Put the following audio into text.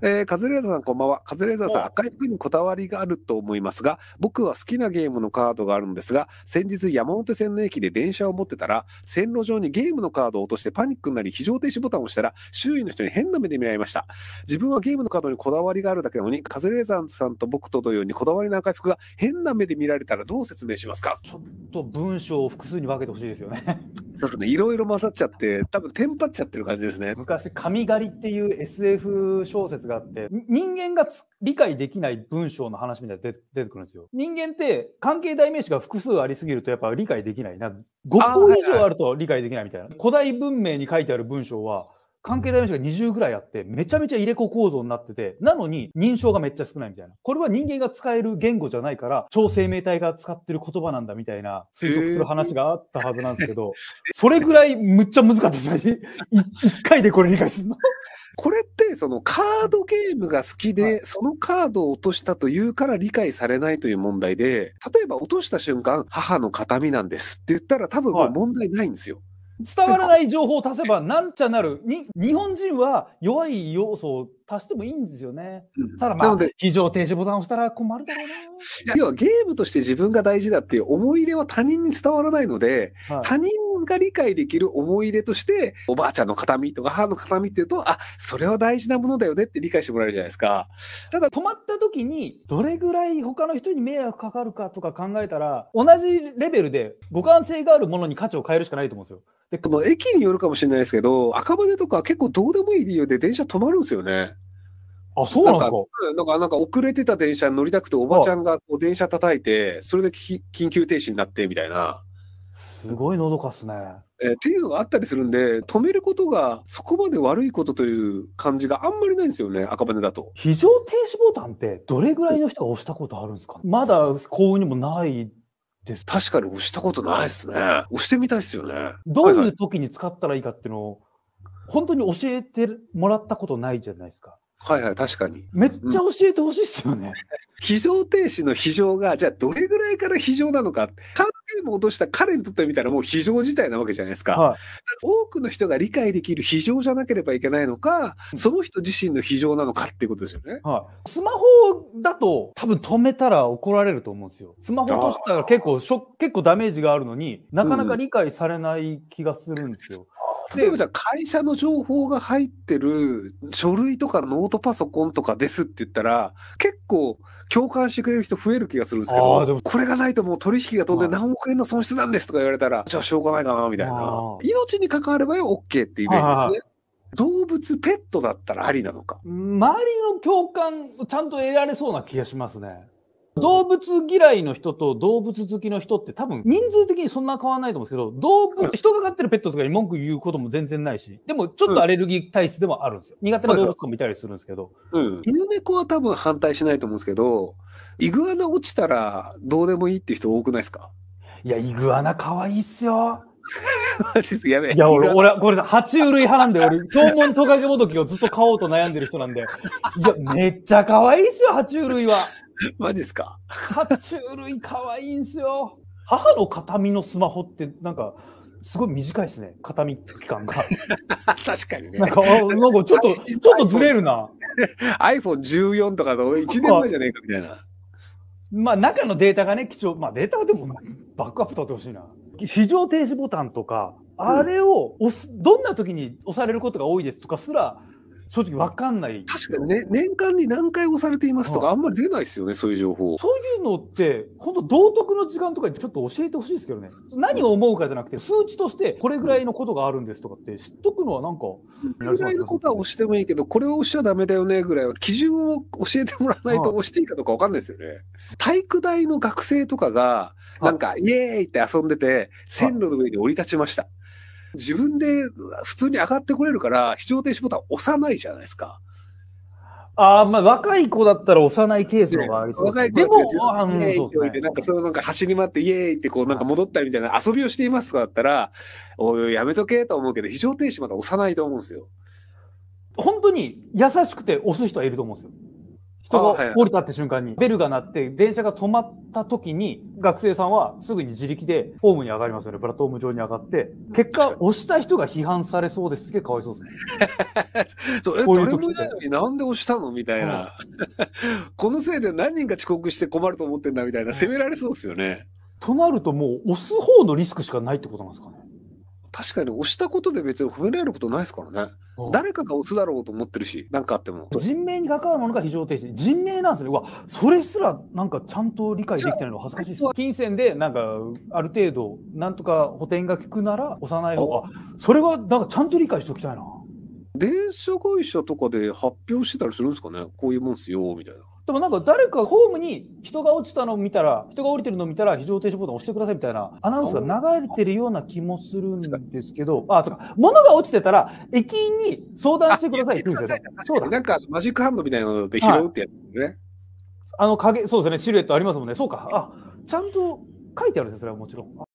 えー、カズレーザーさんこんばんは。カズレーザーさん、赤い服にこだわりがあると思いますが、僕は好きなゲームのカードがあるんですが、先日山手線の駅で電車を持ってたら、線路上にゲームのカードを落としてパニックになり、非常停止ボタンを押したら、周囲の人に変な目で見られました。自分はゲームのカードにこだわりがあるだけなのに、カズレーザーさんと僕と同様にこだわりの赤い服が変な目で見られたらどう説明しますかちょっと文章を複数に分けてほしいですよね。そうですね。いろいろ混ざっちゃって、多分テンパっちゃってる感じですね。昔、神狩りっていう SF 小説があって、人間が理解できない文章の話みたいな出てくるんですよ。人間って関係代名詞が複数ありすぎるとやっぱ理解できないな。5個以上あると理解できないみたいな。はいはい、古代文明に書いてある文章は、関係代表者が20ぐらいあって、めちゃめちゃ入れ子構造になってて、なのに認証がめっちゃ少ないみたいな。これは人間が使える言語じゃないから、超生命体が使ってる言葉なんだみたいな推測する話があったはずなんですけど、それぐらいむっちゃ難かったですね。回でこれ理解するの これってそのカードゲームが好きで、そのカードを落としたというから理解されないという問題で、例えば落とした瞬間、母の形見なんですって言ったら多分もう問題ないんですよ。はい伝わらない情報を足せばなんちゃなるに日本人は弱い要素を足してもいいんですよね、うん、ただまあ非常停止ボタンを押したら困るだろうな要はゲームとして自分が大事だっていう思い入れは他人に伝わらないので、はい、他人が理解できる思い入れとして、おばあちゃんの形見とか母の形見っていうと、あ、それは大事なものだよねって理解してもらえるじゃないですか。ただ、止まった時に、どれぐらい他の人に迷惑かかるかとか考えたら、同じレベルで互換性があるものに価値を変えるしかないと思うんですよ。で、この駅によるかもしれないですけど、赤羽とか結構どうでもいい理由で電車止まるんですよね。あ、そうなんですかなんか、なんか遅れてた電車に乗りたくて、おばちゃんがこう電車叩いて、それで緊急停止になってみたいな。すごいのどかっすね。えー、っていうのがあったりするんで止めることがそこまで悪いことという感じがあんまりないんですよね赤羽だと非常停止ボタンってどれぐらいの人が押したことあるんですか、まだ幸運にもないです確かに押したことないですね押してみたいですよねどういう時に使ったらいいかっていうのを、はいはい、本当に教えてもらったことないじゃないですかはいはい、確かに。めっちゃ教えてほしいっすよね。うん、非常停止の非常が、じゃあどれぐらいから非常なのか、カードゲ落とした彼にとってみたらもう非常事態なわけじゃないですか。はい、多くの人が理解できる非常じゃなければいけないのか、その人自身の非常なのかっていうことですよね。はい、スマホだと多分止めたら怒られると思うんですよ。スマホ落としたら結構結構ダメージがあるのになかなか理解されない気がするんですよ。うん例えばじゃあ会社の情報が入ってる書類とかノートパソコンとかですって言ったら結構共感してくれる人増える気がするんですけどこれがないともう取引が飛んで何億円の損失なんですとか言われたらじゃあしょうがないかなみたいな命に関わればよ OK っていうイメージですね。動物ペットだったらありなのか周りの共感をちゃんと得られそうな気がしますね動物嫌いの人と動物好きの人って多分人数的にそんな変わらないと思うんですけど動物人が飼ってるペットとかに文句言うことも全然ないしでもちょっとアレルギー体質でもあるんですよ、苦手な動物とかもいたりするんですけど、うん、犬猫は多分反対しないと思うんですけどイグアナ落ちたらどうでもいいっていう人多くないですかいやイグアナ可愛いっすよ やべえ。いや、俺、俺、これさ、爬虫類派なんで、俺、縄文トカゲもどきをずっと飼おうと悩んでる人なんで。いや、めっちゃ可愛いっすよ、爬虫類は。マジっすか爬虫類かわいいんすよ。母の形見のスマホってなんかすごい短いですね、形見期間が。確かにね。なんか、なんかちょっと、ちょっとずれるな。iPhone14 とかの1年前じゃねえかみたいな。まあ、中のデータがね、貴重。まあ、データはでも、バックアップ取ってほしいな。非常停止ボタンとか、あれを押す、どんな時に押されることが多いですとかすら、正直かんない。確かにね、年間に何回押されていますとか、あんまり出ないですよね、そういう情報。そういうのって、本当道徳の時間とかにちょっと教えてほしいですけどね。何を思うかじゃなくて、数値としてこれぐらいのことがあるんですとかって知っとくのはなんか。これぐらいのことは押してもいいけど、これを押しちゃダメだよねぐらいは、基準を教えてもらわないと押していいかどうかわかんないですよね。体育大の学生とかが、なんか、イエーイって遊んでて、線路の上に降り立ちました。自分で普通に上がってこれるから、非常停止ボタン押さないじゃないですか。あまあ、若い子だったら押さないケースのがありそうです、ね、若い子なんかそのなんか走り回って、イエーイってこうなんか戻ったりみたいな遊びをしていますとかだったら、おい、やめとけと思うけど、非常停止まだ押さないと思うんですよ。本当に優しくて押す人はいると思うんですよ。人が降りたって瞬間に、ベルが鳴って、電車が止まった時に、学生さんはすぐに自力でホームに上がりますよね。プラットフォーム上に上がって、結果、押した人が批判されそうです。すげえかわいそうですね。そう、え、こういうなのになんで押したのみたいな。このせいで何人か遅刻して困ると思ってんだみたいな、責められそうですよね。となると、もう押す方のリスクしかないってことなんですかね。確かに押したことで別に褒められることないですからね、誰かが押すだろうと思ってるし何かあっても人命に関わるものが非常停止人命なんですねうわそれすらなんかちゃんと理解できてないの恥ずかしいです金銭でなんかある程度なんとか補填が効くなら押さない方がそれはなんかちゃんと理解しておきたいな電車会社とかで発表してたりするんですかねこういうもんすよみたいなでもなんか誰かホームに人が落ちたのを見たら、人が降りてるのを見たら、非常停止ボタンを押してくださいみたいなアナウンスが流れてるような気もするんですけど、あ、そうか、物が落ちてたら、駅員に相談してくださいって言うんですよ、ね。そうだ。なんかマジックハンドみたいなので拾うってやつですね。はい、あの影、そうですね、シルエットありますもんね。そうか。あ、ちゃんと書いてあるんですよ、それはもちろん。